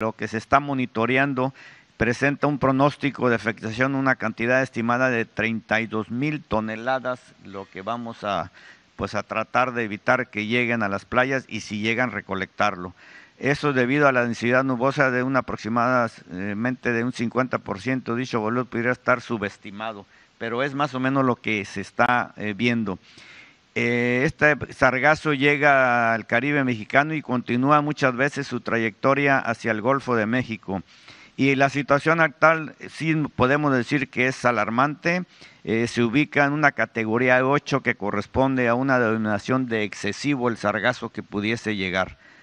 lo que se está monitoreando presenta un pronóstico de afectación, una cantidad estimada de 32 mil toneladas, lo que vamos a, pues, a tratar de evitar que lleguen a las playas y si llegan recolectarlo. Eso debido a la densidad nubosa de un aproximadamente de un 50%, dicho volumen podría estar subestimado, pero es más o menos lo que se está eh, viendo. Eh, este sargazo llega al Caribe mexicano y continúa muchas veces su trayectoria hacia el Golfo de México. Y la situación actual sí podemos decir que es alarmante. Eh, se ubica en una categoría 8 que corresponde a una denominación de excesivo el sargazo que pudiese llegar.